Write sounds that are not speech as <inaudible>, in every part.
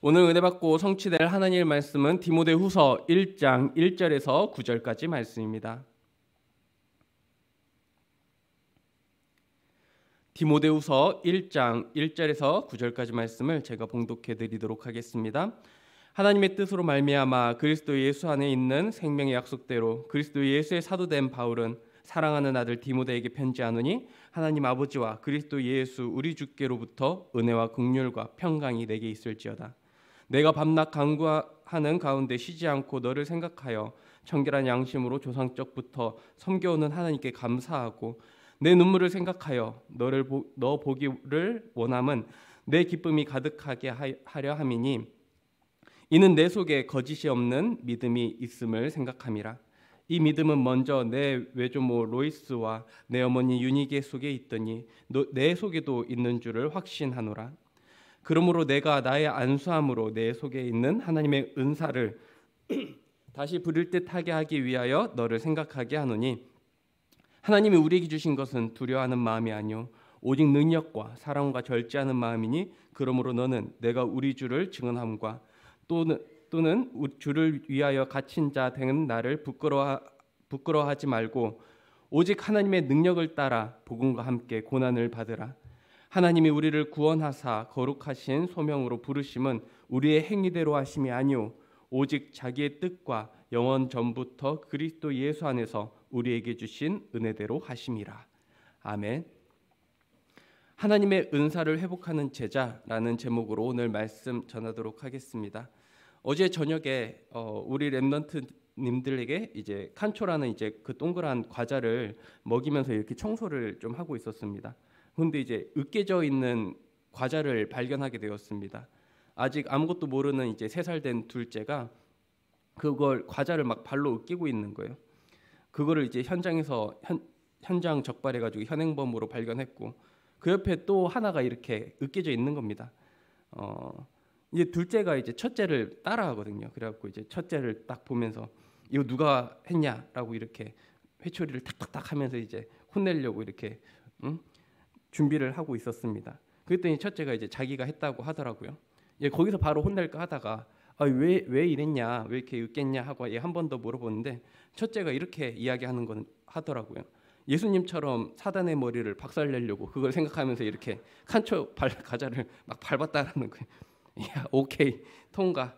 오늘 은혜 받고 성취될 하나님의 말씀은 디모데후서 1장 1절에서 9절까지 말씀입니다. 디모데후서 1장 1절에서 9절까지 말씀을 제가 봉독해 드리도록 하겠습니다. 하나님의 뜻으로 말미암아 그리스도 예수 안에 있는 생명의 약속대로 그리스도 예수의 사도된 바울은 사랑하는 아들 디모데에게 편지하노니 하나님 아버지와 그리스도 예수 우리 주께로부터 은혜와 긍휼과 평강이 내게 있을지어다. 내가 밤낮 강구하는 가운데 쉬지 않고 너를 생각하여 청결한 양심으로 조상적부터 섬겨오는 하나님께 감사하고 내 눈물을 생각하여 너를 보, 너 보기를 원함은 내 기쁨이 가득하게 하려 함이니 이는 내 속에 거짓이 없는 믿음이 있음을 생각함이라 이 믿음은 먼저 내 외조모 로이스와 내 어머니 유니게 속에 있더니 내 속에도 있는 줄을 확신하노라 그러므로 내가 나의 안수함으로 내 속에 있는 하나님의 은사를 <clears throat> 다시 부릴 듯하게 하기 위하여 너를 생각하게 하노니 하나님이 우리에게 주신 것은 두려워하는 마음이 아니요 오직 능력과 사랑과 절제하는 마음이니 그러므로 너는 내가 우리 주를 증언함과 또는 또는 주를 위하여 갇힌 자된 나를 부끄러워 부끄러워하지 말고 오직 하나님의 능력을 따라 복음과 함께 고난을 받으라 하나님이 우리를 구원하사 거룩하신 소명으로 부르심은 우리의 행위대로 하심이 아니오 오직 자기의 뜻과 영원 전부터 그리스도 예수 안에서 우리에게 주신 은혜대로 하심이라. 아멘. 하나님의 은사를 회복하는 제자라는 제목으로 오늘 말씀 전하도록 하겠습니다. 어제 저녁에 어, 우리 랩넌트 님들에게 이제 칸초라는 이제 그 동그란 과자를 먹이면서 이렇게 청소를 좀 하고 있었습니다. 근데 이제 으깨져 있는 과자를 발견하게 되었습니다. 아직 아무것도 모르는 이제 세 살 된 둘째가 그걸 과자를 막 발로 으끼고 있는 거예요. 그거를 이제 현장에서 현, 현장 적발해 가지고 현행범으로 발견했고 그 옆에 또 하나가 이렇게 으깨져 있는 겁니다. 어, 이제 둘째가 이제 첫째를 따라하거든요. 그래갖고 이제 첫째를 딱 보면서 이거 누가 했냐라고 이렇게 회초리를 탁탁탁 하면서 이제 혼내려고 이렇게 응? 준비를 하고 있었습니다. 그랬더니 첫째가 이제 자기가 했다고 하더라고요. 얘 거기서 바로 혼낼까 하다가 왜왜 아, 이랬냐 왜 이렇게 웃겠냐 하고 얘한번 더 물어보는데 첫째가 이렇게 이야기하는 건 하더라고요. 예수님처럼 사단의 머리를 박살내려고 그걸 생각하면서 이렇게 칸초 발 가자를 막 밟았다라는 거예요. 그, <laughs> 야 오케이 통과.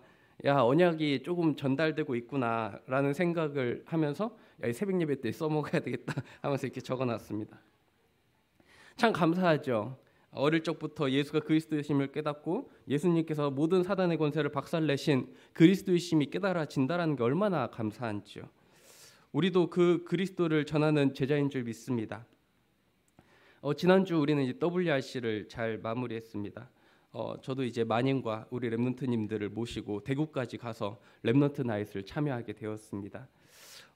야 언약이 조금 전달되고 있구나라는 생각을 하면서 야, 새벽 예배 때 써먹어야 되겠다 <laughs> 하면서 이렇게 적어놨습니다. 참 감사하죠. 어릴 적부터 예수가 그리스도이심을 깨닫고 예수님께서 모든 사단의 권세를 박살내신 그리스도이심이 깨달아진다라는 게 얼마나 감사한지요. 우리도 그 그리스도를 전하는 제자인 줄 믿습니다. 어, 지난주 우리는 이제 WRC를 잘 마무리했습니다. 어, 저도 이제 만인과 우리 랩넌트님들을 모시고 대구까지 가서 랩넌트 나이트를 참여하게 되었습니다.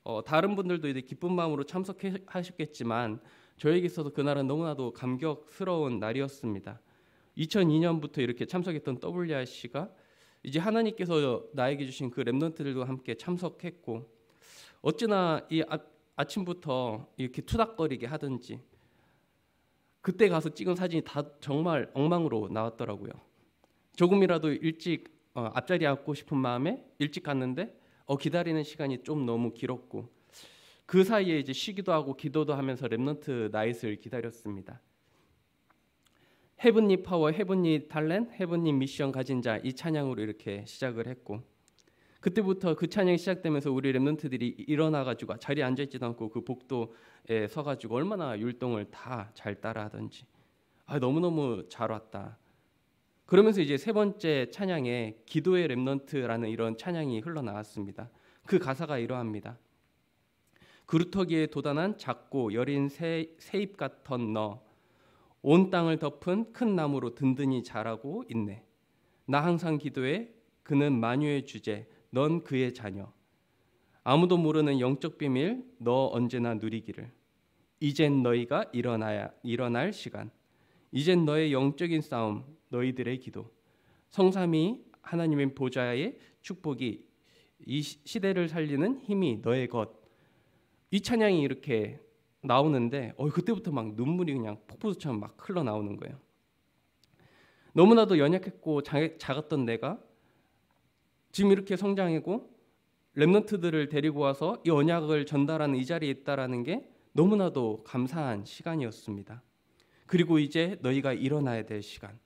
어, 다른 분들도 이제 기쁜 마음으로 참석하셨겠지만 저에게 있어서 그날은 너무나도 감격스러운 날이었습니다. 2002년부터 이렇게 참석했던 WRC가 이제 하나님께서 나에게 주신 그 랩런트들과 함께 참석했고 어찌나 이 아, 침부터 이렇게 투닥거리게 하든지 그때 가서 찍은 사진이 다 정말 엉망으로 나왔더라고요. 조금이라도 일찍 어, 앞자리 앉고 싶은 마음에 일찍 갔는데 어, 기다리는 시간이 좀 너무 길었고 그 사이에 이제 쉬기도 하고 기도도 하면서 랩런트 나이스를 기다렸습니다. 헤븐니 파워, 헤븐니 달렌, 헤븐니 미션 가진 자 이 찬양으로 이렇게 시작을 했고 그때부터 그 찬양이 시작되면서 우리 랩넌트들이 일어나가지고 아, 자리에 앉아있지도 않고 그 복도에 서가지고 얼마나 율동을 다 잘 따라하던지 아 너무너무 잘 왔다 그러면서 이제 세 번째 찬양에 기도의 랩넌트라는 이런 찬양이 흘러나왔습니다 그 가사가 이러합니다 그루터기에 도단한 작고 여린 새, 새잎 같은 너. 온 땅을 덮은 큰 나무로 든든히 자라고 있네. 나 항상 기도해. 그는 만유의 주제. 넌 그의 자녀. 아무도 모르는 영적 비밀. 너 언제나 누리기를. 이젠 너희가 일어나야 일어날 시간. 이젠 너의 영적인 싸움, 너희들의 기도. 성삼이 하나님의 보좌의 축복이 이 시대를 살리는 힘이 너의 것이 찬양이 이렇게 나오는데 어 그때부터 막 눈물이 그냥 폭포수처럼 막 흘러 나오는 거예요. 너무나도 연약했고 작았던 내가 지금 이렇게 성장하고 렘넌트들을 데리고 와서 이 언약을 전달하는 이 자리에 있다라는 게 너무나도 감사한 시간이었습니다. 그리고 이제 너희가 일어나야 될 시간.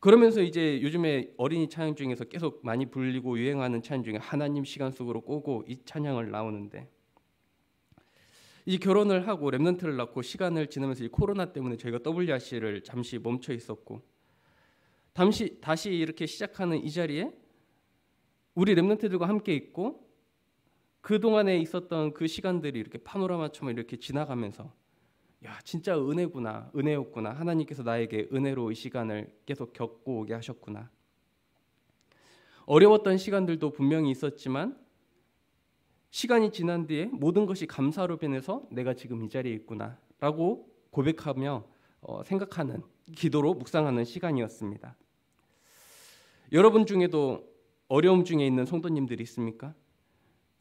그러면서 이제 요즘에 어린이 찬양 중에서 계속 많이 불리고 유행하는 찬양 중에 하나님 시간 속으로 꼬고 이 찬양을 나오는데 이 결혼을 하고 랩런트를 낳고 시간을 지나면서 이 코로나 때문에 저희가 WRC를 잠시 멈춰 있었고 잠시 다시 이렇게 시작하는 이 자리에 우리 랩런트들과 함께 있고 그 동안에 있었던 그 시간들이 이렇게 파노라마처럼 이렇게 지나가면서 야 진짜 은혜구나 은혜였구나 하나님께서 나에게 은혜로 이 시간을 계속 겪고 오게 하셨구나 어려웠던 시간들도 분명히 있었지만 시간이 지난 뒤에 모든 것이 감사로 변해서 내가 지금 이 자리에 있구나라고 고백하며 어, 생각하는 기도로 묵상하는 시간이었습니다. 여러분 중에도 어려움 중에 있는 성도님들이 있습니까?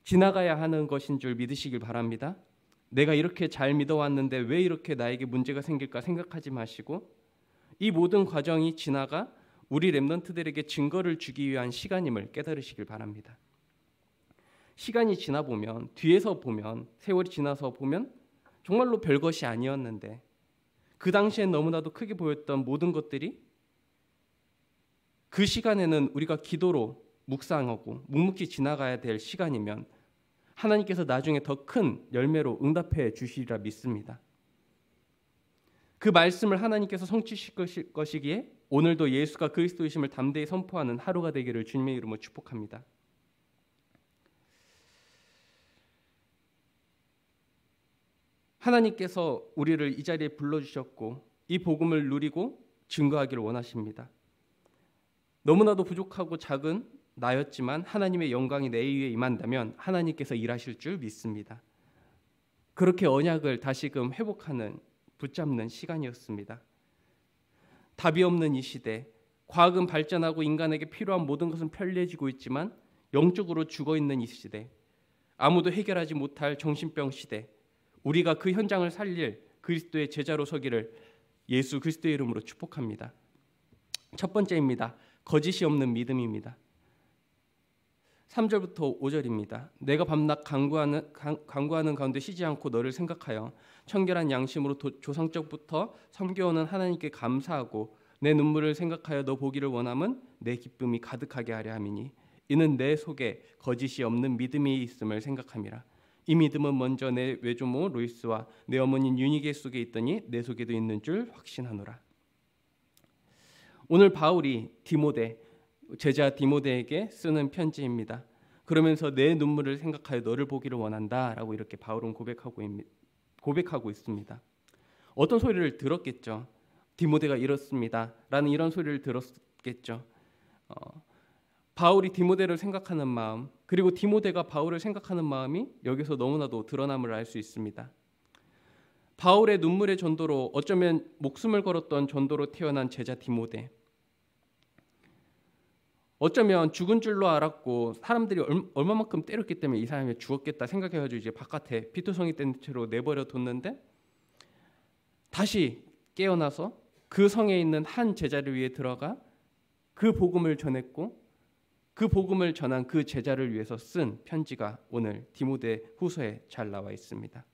지나가야 하는 것인 줄 믿으시길 바랍니다. 내가 이렇게 잘 믿어왔는데 왜 이렇게 나에게 문제가 생길까 생각하지 마시고 이 모든 과정이 지나가 우리 랩넌트들에게 증거를 주기 위한 시간임을 깨달으시길 바랍니다. 시간이 지나 보면 뒤에서 보면 세월이 지나서 보면 정말로 별것이 아니었는데 그 당시엔 너무나도 크게 보였던 모든 것들이 그 시간에는 우리가 기도로 묵상하고 묵묵히 지나가야 될 시간이면 하나님께서 나중에 더 큰 열매로 응답해 주시리라 믿습니다. 그 말씀을 하나님께서 성취시킬 것이기에 오늘도 예수가 그리스도이심을 담대히 선포하는 하루가 되기를 주님의 이름으로 축복합니다. 하나님께서 우리를 이 자리에 불러주셨고 이 복음을 누리고 증거하기를 원하십니다. 너무나도 부족하고 작은 나였지만 하나님의 영광이 내 위에 임한다면 하나님께서 일하실 줄 믿습니다. 그렇게 언약을 다시금 회복하는 붙잡는 시간이었습니다. 답이 없는 이 시대, 과학은 발전하고 인간에게 필요한 모든 것은 편리해지고 있지만 영적으로 죽어 있는 이 시대, 아무도 해결하지 못할 정신병 시대, 우리가 그 현장을 살릴 그리스도의 제자로 서기를 예수 그리스도의 이름으로 축복합니다. 첫 번째입니다. 거짓이 없는 믿음입니다. 3절부터 5절입니다. 내가 밤낮 강구하는 강구하는 가운데 쉬지 않고 너를 생각하여 청결한 양심으로 도, 조상적부터 섬겨오는 하나님께 감사하고 내 눈물을 생각하여 너 보기를 원함은 내 기쁨이 가득하게 하려 함이니 이는 내 속에 거짓이 없는 믿음이 있음을 생각함이라 이 믿음은 먼저 내 외조모 루이스와 내 어머니 유니게 속에 있더니 내 속에도 있는 줄 확신하노라 오늘 바울이 디모데 제자 디모데에게 쓰는 편지입니다. 그러면서 내 눈물을 생각하여 너를 보기를 원한다라고 이렇게 바울은 고백하고 고백하고 있습니다. 어떤 소리를 들었겠죠. 디모데가 이렇습니다라는 이런 소리를 들었겠죠. 어, 바울이 디모데를 생각하는 마음 그리고 디모데가 바울을 생각하는 마음이 여기서 너무나도 드러남을 알 수 있습니다. 바울의 눈물의 전도로 어쩌면 목숨을 걸었던 전도로 태어난 제자 디모데 어쩌면 죽은 줄로 알았고 사람들이 얼마만큼 때렸기 때문에 이 사람이 죽었겠다 생각해가지고 이제 바깥에 피투성이 된 채로 내버려 뒀는데 다시 깨어나서 그 성에 있는 한 제자를 위해 들어가 그 복음을 전했고 그 복음을 전한 그 제자를 위해서 쓴 편지가 오늘 디모데 후서에 잘 나와 있습니다.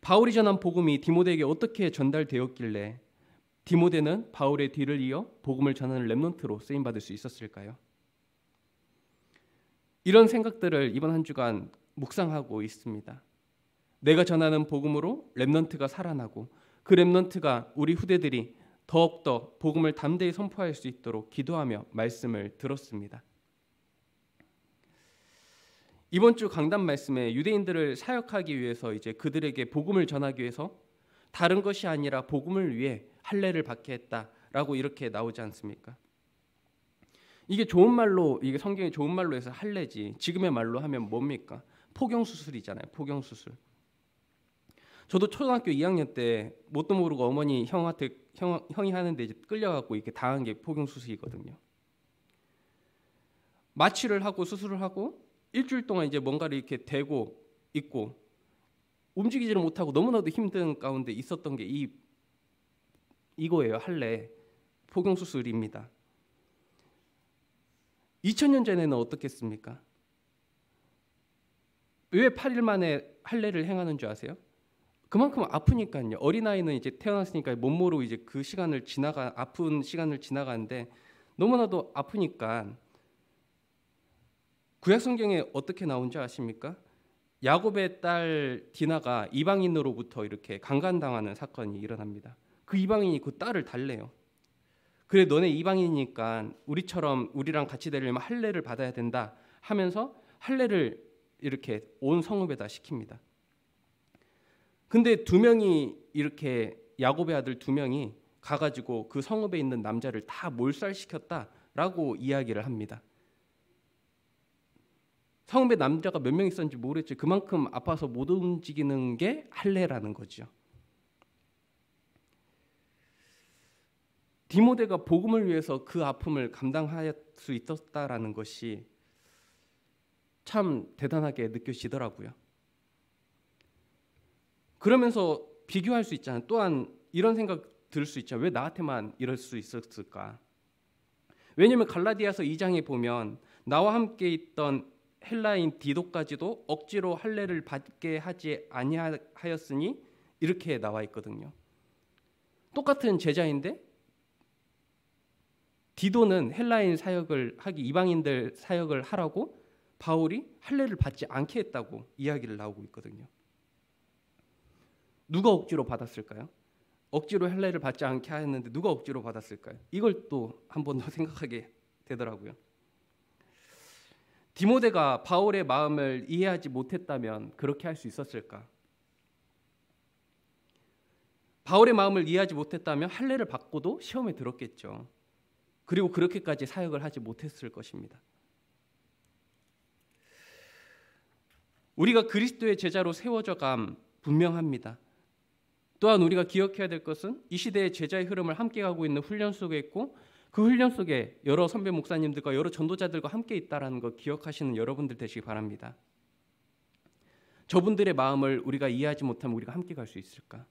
바울이 전한 복음이 디모데에게 어떻게 전달되었길래 디모데는 바울의 뒤를 이어 복음을 전하는 렘넌트로 쓰임 받을 수 있었을까요? 이런 생각들을 이번 한 주간 묵상하고 있습니다. 내가 전하는 복음으로 렘넌트가 살아나고 그 렘넌트가 우리 후대들이 더욱더 복음을 담대히 선포할 수 있도록 기도하며 말씀을 들었습니다. 이번 주 강단 말씀에 유대인들을 사역하기 위해서 이제 그들에게 복음을 전하기 위해서 다른 것이 아니라 복음을 위해 할례를 받게 했다라고 이렇게 나오지 않습니까? 이게 좋은 말로 이게 성경이 좋은 말로 해서 할례지 지금의 말로 하면 뭡니까? 포경 수술이잖아요. 포경 수술. 저도 초등학교 2학년 때 뭣도 모르고 어머니 형한테 형, 형이 하는데 이제 끌려갖고 이렇게 당한 게 포경 수술이거든요. 마취를 하고 수술을 하고 일주일 동안 이제 뭔가를 이렇게 대고 있고 움직이지를 못하고 너무나도 힘든 가운데 있었던 게이 이거예요. 할례 복용 수술입니다. 2000년 전에는 어떻겠습니까? 왜 8일 만에 할례를 행하는 줄 아세요? 그만큼 아프니까요. 어린아이는 이제 태어났으니까 못모르 이제 그 시간을 지나가 아픈 시간을 지나가는데 너무나도 아프니까 구약 성경에 어떻게 나온지 아십니까? 야곱의 딸 디나가 이방인으로부터 이렇게 강간당하는 사건이 일어납니다. 그 이방인이 그 딸을 달래요. 그래 너네 이방인이니까 우리처럼 우리랑 같이 되려면 할례를 받아야 된다 하면서 할례를 이렇게 온 성읍에다 시킵니다. 근데 두 명이 이렇게 야곱의 아들 두 명이 가가지고 그 성읍에 있는 남자를 다 몰살시켰다라고 이야기를 합니다. 성읍에 남자가 몇 명 있었는지 모르겠지 그만큼 아파서 못 움직이는 게 할례라는 거죠. 디모데가 복음을 위해서 그 아픔을 감당할 수 있었다라는 것이 참 대단하게 느껴지더라고요. 그러면서 비교할 수 있잖아요. 또한 이런 생각 들 수 있죠왜 나한테만 이럴 수 있었을까? 왜냐하면 갈라디아서 2장에 보면 나와 함께 있던 헬라인 디도까지도 억지로 할례를 받게 하지 아니하였으니 이렇게 나와 있거든요. 똑같은 제자인데 디도는 헬라인 사역을 하기 이방인들 사역을 하라고 바울이 할례를 받지 않게 했다고 이야기를 나오고 있거든요. 누가 억지로 받았을까요? 억지로 할례를 받지 않게 했는데 누가 억지로 받았을까요? 이걸 또 한 번 더 <laughs> 생각하게 되더라고요. 디모데가 바울의 마음을 이해하지 못했다면 그렇게 할 수 있었을까? 바울의 마음을 이해하지 못했다면 할례를 받고도 시험에 들었겠죠. 그리고 그렇게까지 사역을 하지 못했을 것입니다. 우리가 그리스도의 제자로 세워져 감 분명합니다. 또한 우리가 기억해야 될 것은 이 시대의 제자의 흐름을 함께 가고 있는 훈련 속에 있고 그 훈련 속에 여러 선배 목사님들과 여러 전도자들과 함께 있다라는 거 기억하시는 여러분들 되시기 바랍니다. 저분들의 마음을 우리가 이해하지 못하면 우리가 함께 갈 수 있을까?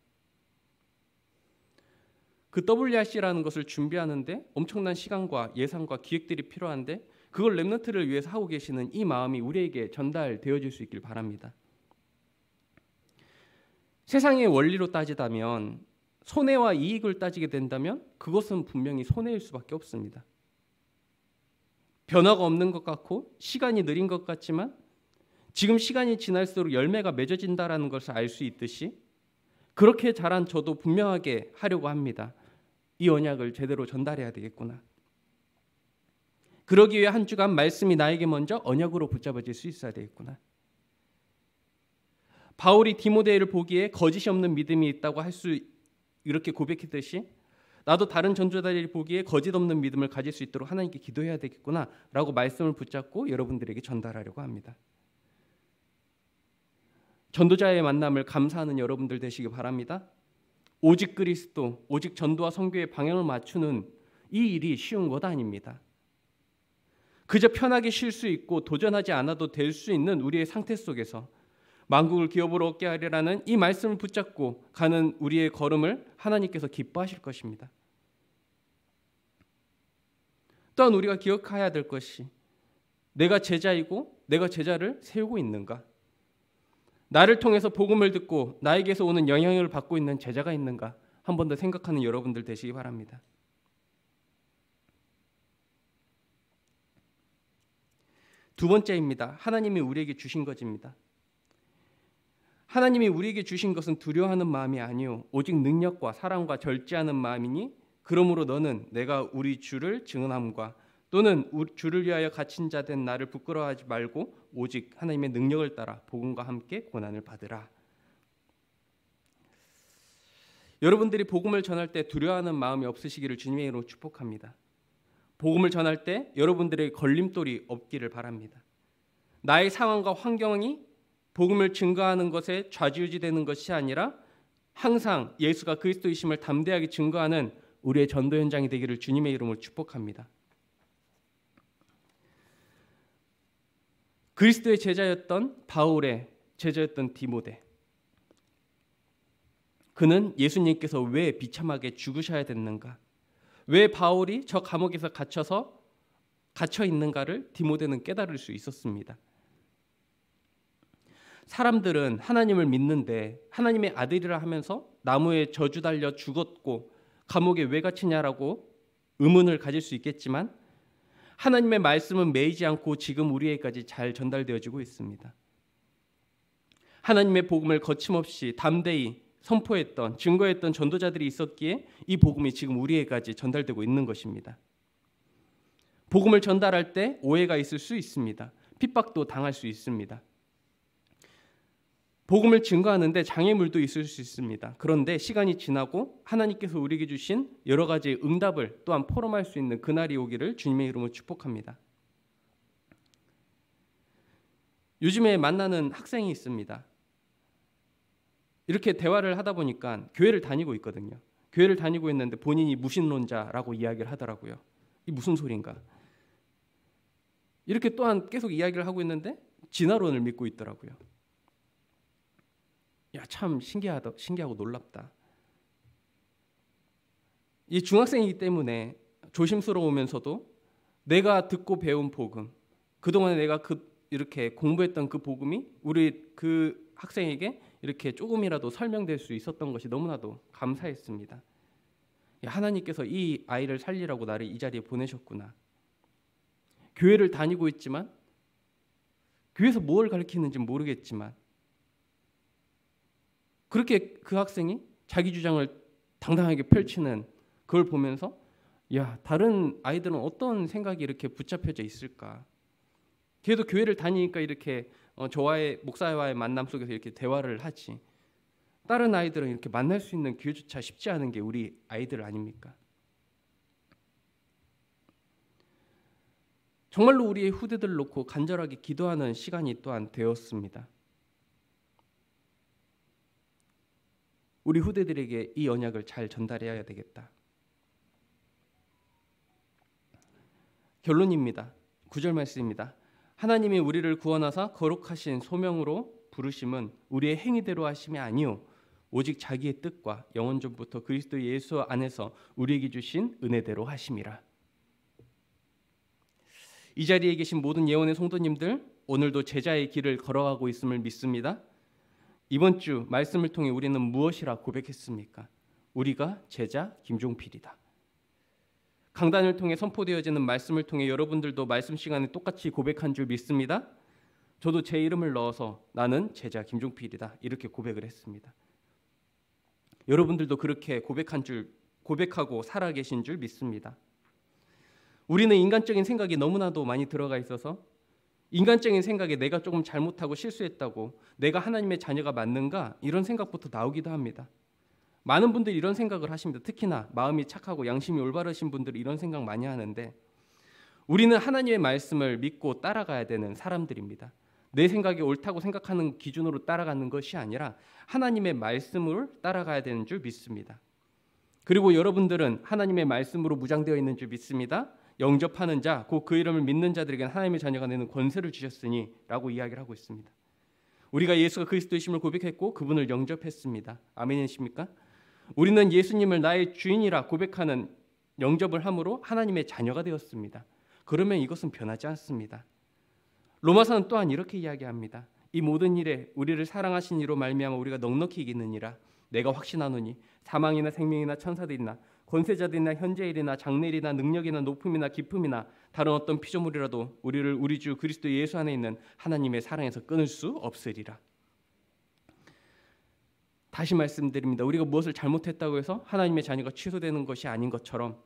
그 WRC라는 것을 준비하는데 엄청난 시간과 예산과 기획들이 필요한데 그걸 랩너트를 위해서 하고 계시는 이 마음이 우리에게 전달되어질 수 있길 바랍니다. 세상의 원리로 따지다면 손해와 이익을 따지게 된다면 그것은 분명히 손해일 수밖에 없습니다. 변화가 없는 것 같고 시간이 느린 것 같지만 지금 시간이 지날수록 열매가 맺어진다라는 것을 알 수 있듯이 그렇게 자란 저도 분명하게 하려고 합니다. 이 언약을 제대로 전달해야 되겠구나. 그러기 위해 한 주간 말씀이 나에게 먼저 언약으로 붙잡아질 수 있어야 되겠구나. 바울이 디모데를 보기에 거짓이 없는 믿음이 있다고 할 수 이렇게 고백했듯이 나도 다른 전조자들이 보기에 거짓 없는 믿음을 가질 수 있도록 하나님께 기도해야 되겠구나라고 말씀을 붙잡고 여러분들에게 전달하려고 합니다. 전도자의 만남을 감사하는 여러분들 되시기 바랍니다. 오직 그리스도, 오직 전도와 선교의 방향을 맞추는 이 일이 쉬운 것 아닙니다. 그저 편하게 쉴 수 있고 도전하지 않아도 될 수 있는 우리의 상태 속에서 만국을 기업으로 얻게 하리라는 이 말씀을 붙잡고 가는 우리의 걸음을 하나님께서 기뻐하실 것입니다. 또한 우리가 기억해야 될 것이 내가 제자이고 내가 제자를 세우고 있는가? 나를 통해서 복음을 듣고 나에게서 오는 영향을 받고 있는 제자가 있는가 한 번 더 생각하는 여러분들 되시기 바랍니다. 두 번째입니다. 하나님이 우리에게 주신 것입니다. 하나님이 우리에게 주신 것은 두려워하는 마음이 아니요 오직 능력과 사랑과 절제하는 마음이니 그러므로 너는 내가 우리 주를 증언함과 또는 주를 위하여 갇힌 자 된 나를 부끄러워하지 말고 오직 하나님의 능력을 따라 복음과 함께 고난을 받으라. 여러분들이 복음을 전할 때 두려워하는 마음이 없으시기를 주님의 이름으로 축복합니다. 복음을 전할 때 여러분들의 걸림돌이 없기를 바랍니다. 나의 상황과 환경이 복음을 증거하는 것에 좌지우지되는 것이 아니라 항상 예수가 그리스도이심을 담대하게 증거하는 우리의 전도 현장이 되기를 주님의 이름으로 축복합니다. 그리스도의 제자였던 바울의 제자였던 디모데. 그는 예수님께서 왜 비참하게 죽으셔야 됐는가? 왜 바울이 저 감옥에서 갇혀서 갇혀 있는가를 디모데는 깨달을 수 있었습니다. 사람들은 하나님을 믿는데 하나님의 아들이라 하면서 나무에 저주 달려 죽었고 감옥에 왜 갇히냐라고 의문을 가질 수 있겠지만 하나님의 말씀은 매이지 않고 지금 우리에게까지 잘 전달되어지고 있습니다. 하나님의 복음을 거침없이 담대히 선포했던 증거했던 전도자들이 있었기에 이 복음이 지금 우리에게까지 전달되고 있는 것입니다. 복음을 전달할 때 오해가 있을 수 있습니다. 핍박도 당할 수 있습니다. 복음을 증거하는데 장애물도 있을 수 있습니다. 그런데 시간이 지나고 하나님께서 우리에게 주신 여러 가지 응답을 또한 포럼할 수 있는 그날이 오기를 주님의 이름으로 축복합니다. 요즘에 만나는 학생이 있습니다. 이렇게 대화를 하다 보니까 교회를 다니고 있거든요. 교회를 다니고 있는데 본인이 무신론자라고 이야기를 하더라고요. 이 무슨 소린가? 이렇게 또한 계속 이야기를 하고 있는데 진화론을 믿고 있더라고요. 야, 참 신기하다, 신기하고 놀랍다. 이 중학생이기 때문에 조심스러우면서도 내가 듣고 배운 복음, 그동안 내가 그 이렇게 공부했던 그 복음이 우리 그 학생에게 이렇게 조금이라도 설명될 수 있었던 것이 너무나도 감사했습니다. 하나님께서 이 아이를 살리라고 나를 이 자리에 보내셨구나. 교회를 다니고 있지만 교회에서 뭘 가르치는지 모르겠지만 그렇게 그 학생이 자기 주장을 당당하게 펼치는 그걸 보면서 야 다른 아이들은 어떤 생각이 이렇게 붙잡혀져 있을까? 걔도 교회를 다니니까 이렇게 어, 저와의 목사와의 만남 속에서 이렇게 대화를 하지. 다른 아이들은 이렇게 만날 수 있는 기회조차 쉽지 않은 게 우리 아이들 아닙니까? 정말로 우리의 후대들 놓고 간절하게 기도하는 시간이 또한 되었습니다. 우리 후대들에게 이 언약을 잘 전달해야 되겠다. 결론입니다. 구절 말씀입니다. 하나님이 우리를 구원하사 거룩하신 소명으로 부르심은 우리의 행위대로 하심이 아니요 오직 자기의 뜻과 영원 전부터 그리스도 예수 안에서 우리에게 주신 은혜대로 하심이라. 이 자리에 계신 모든 예언의 성도님들 오늘도 제자의 길을 걸어가고 있음을 믿습니다. 이번 주 말씀을 통해 우리는 무엇이라 고백했습니까? 우리가 제자 김종필이다. 강단을 통해 선포되어지는 말씀을 통해 여러분들도 말씀 시간에 똑같이 고백한 줄 믿습니다. 저도 제 이름을 넣어서 나는 제자 김종필이다 이렇게 고백을 했습니다. 여러분들도 그렇게 고백한 줄 고백하고 살아 계신 줄 믿습니다. 우리는 인간적인 생각이 너무나도 많이 들어가 있어서 인간적인 생각에 내가 조금 잘못하고 실수했다고 내가 하나님의 자녀가 맞는가 이런 생각부터 나오기도 합니다. 많은 분들이 이런 생각을 하십니다. 특히나 마음이 착하고 양심이 올바르신 분들이 이런 생각 많이 하는데 우리는 하나님의 말씀을 믿고 따라가야 되는 사람들입니다. 내 생각이 옳다고 생각하는 기준으로 따라가는 것이 아니라 하나님의 말씀을 따라가야 되는 줄 믿습니다. 그리고 여러분들은 하나님의 말씀으로 무장되어 있는 줄 믿습니다. 영접하는 자, 곧 그 이름을 믿는 자들에게는 하나님의 자녀가 되는 권세를 주셨으니라고 이야기를 하고 있습니다. 우리가 예수가 그리스도이심을 고백했고 그분을 영접했습니다. 아멘이십니까? 우리는 예수님을 나의 주인이라 고백하는 영접을 함으로 하나님의 자녀가 되었습니다. 그러면 이것은 변하지 않습니다. 로마서는 또한 이렇게 이야기합니다. 이 모든 일에 우리를 사랑하신 이로 말미암아 우리가 넉넉히 이기느니라 내가 확신하노니 사망이나 생명이나 천사들이나 권세자들이나 현재일이나 장래일이나 능력이나 높음이나 기쁨이나 다른 어떤 피조물이라도 우리를 우리 주 그리스도 예수 안에 있는 하나님의 사랑에서 끊을 수 없으리라. 다시 말씀드립니다. 우리가 무엇을 잘못했다고 해서 하나님의 자녀가 취소되는 것이 아닌 것처럼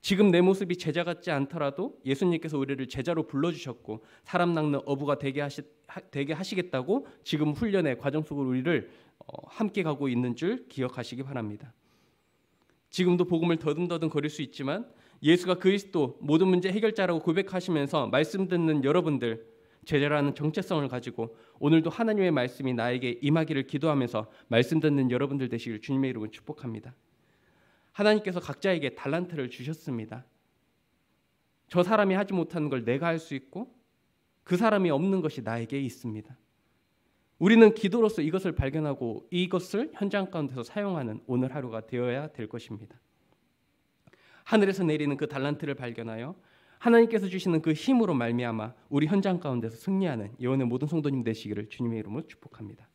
지금 내 모습이 제자 같지 않더라도 예수님께서 우리를 제자로 불러주셨고 사람 낚는 어부가 되게, 하시, 되게 하시겠다고 지금 훈련의 과정 속으로 우리를 어, 함께 가고 있는 줄 기억하시기 바랍니다. 지금도 복음을 더듬더듬 거릴 수 있지만 예수가 그리스도 모든 문제 해결자라고 고백하시면서 말씀 듣는 여러분들 제자라는 정체성을 가지고 오늘도 하나님의 말씀이 나에게 임하기를 기도하면서 말씀 듣는 여러분들 되시길 주님의 이름으로 축복합니다. 하나님께서 각자에게 달란트를 주셨습니다. 저 사람이 하지 못하는 걸 내가 할 수 있고 그 사람이 없는 것이 나에게 있습니다. 우리는 기도로서 이것을 발견하고 이것을 현장 가운데서 사용하는 오늘 하루가 되어야 될 것입니다. 하늘에서 내리는 그 달란트를 발견하여 하나님께서 주시는 그 힘으로 말미암아 우리 현장 가운데서 승리하는 예언의 모든 성도님 되시기를 주님의 이름으로 축복합니다.